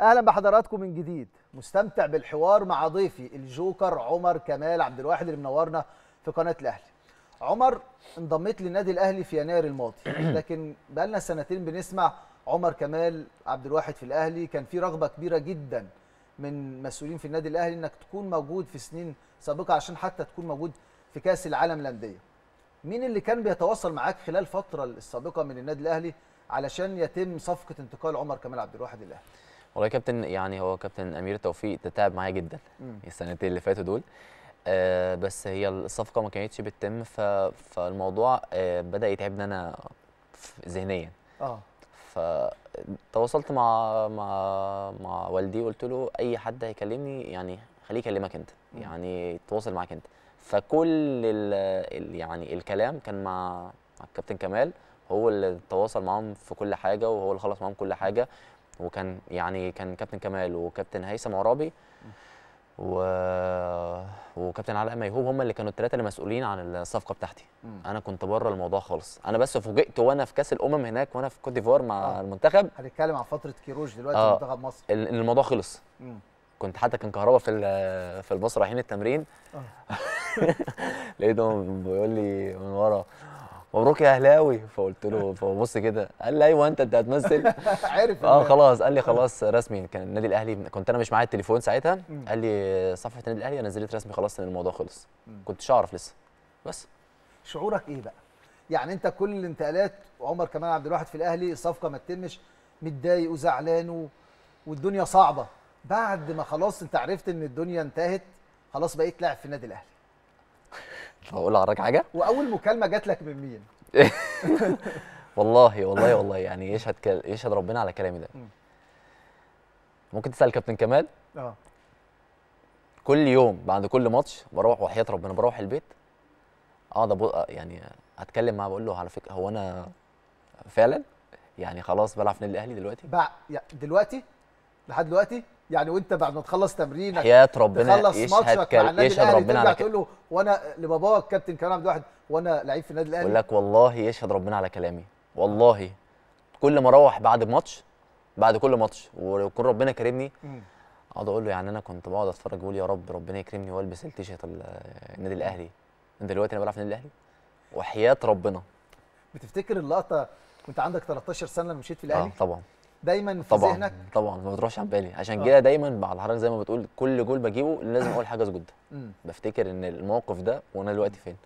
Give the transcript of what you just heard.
اهلا بحضراتكم من جديد مستمتع بالحوار مع ضيفي الجوكر عمر كمال عبد الواحد اللي منورنا في قناه الاهلي عمر انضميت للنادي الاهلي في يناير الماضي لكن بقالنا سنتين بنسمع عمر كمال عبد الواحد في الاهلي كان في رغبه كبيره جدا من مسؤولين في النادي الاهلي انك تكون موجود في سنين سابقه عشان حتى تكون موجود في كاس العالم للانديه مين اللي كان بيتواصل معاك خلال الفتره السابقه من النادي الاهلي علشان يتم صفقه انتقال عمر كمال عبد الواحد الاهلي والله يا كابتن يعني هو كابتن امير توفيق تعب معايا جدا السنتين اللي فاتوا دول آه بس هي الصفقه ما كانتش بتتم فالموضوع آه بدا يتعبني انا ذهنيا اه فتواصلت مع مع مع والدي وقلت له اي حد هيكلمني يعني خليه يكلمك انت يعني يتواصل معاك انت فكل ال يعني الكلام كان مع الكابتن كمال هو اللي تواصل معاهم في كل حاجه وهو اللي خلص معاهم كل حاجه وكان يعني كان كابتن كمال وكابتن هيثم عرابي و... وكابتن علاء ميهوب هم اللي كانوا الثلاثه اللي مسؤولين عن الصفقه بتاعتي م. انا كنت بره الموضوع خالص انا بس فوجئت وانا في كاس الامم هناك وانا في كوت ديفوار مع آه. المنتخب هنتكلم عن فتره كيروش دلوقتي آه. منتخب مصر ان الموضوع خلص م. كنت حتى كان كهربا في في الباص رايحين التمرين آه. لقيتهم بيقول لي من ورا مبروك يا اهلاوي فقلت له فبص كده قال لي ايوه انت انت هتمثل عارف اه خلاص قال لي خلاص رسمي كان النادي الاهلي كنت انا مش معايا التليفون ساعتها قال لي صفحه النادي الاهلي انا نزلت رسمي خلاص ان الموضوع خلص كنتش اعرف لسه بس شعورك ايه بقى؟ يعني انت كل الانتقالات وعمر كمال عبد الواحد في الاهلي الصفقه ما تتمش متضايق وزعلان والدنيا صعبه بعد ما خلاص انت عرفت ان الدنيا انتهت خلاص بقيت لاعب في النادي الاهلي اقول لحضرتك حاجه واول مكالمه جات لك من مين والله والله والله يعني يشهد كال... يشهد ربنا على كلامي ده ممكن تسال كابتن كمال اه كل يوم بعد كل ماتش بروح وحياه ربنا بروح البيت اقعد أبو... يعني اتكلم معاه بقول له على فكره هو انا فعلا يعني خلاص بلعب في النادي الاهلي دلوقتي بقى دلوقتي لحد دلوقتي يعني وانت بعد ما تخلص تمرينك حياه ربنا يشهد ماتشك يشهد ربنا على تقول له وانا لباباك كابتن كريم عبد الواحد وانا لعيب في النادي الاهلي بقول لك والله يشهد ربنا على كلامي والله كل ما اروح بعد ماتش بعد كل ماتش ويكون ربنا كرمني اقعد اقول له يعني انا كنت بقعد اتفرج بقول يا رب ربنا يكرمني والبس التيشيرت النادي الاهلي انت دلوقتي انا بلعب في النادي الاهلي وحياه ربنا بتفتكر اللقطه كنت عندك 13 سنه لما مشيت في الاهلي؟ اه طبعا دايما في طبعا ذهنك طبعا ما بتروحش عن بالي عشان آه. كده دايما بعد حضرتك زي ما بتقول كل جول بجيبه لازم اقول حاجه اسجد بفتكر ان الموقف ده وانا دلوقتي فين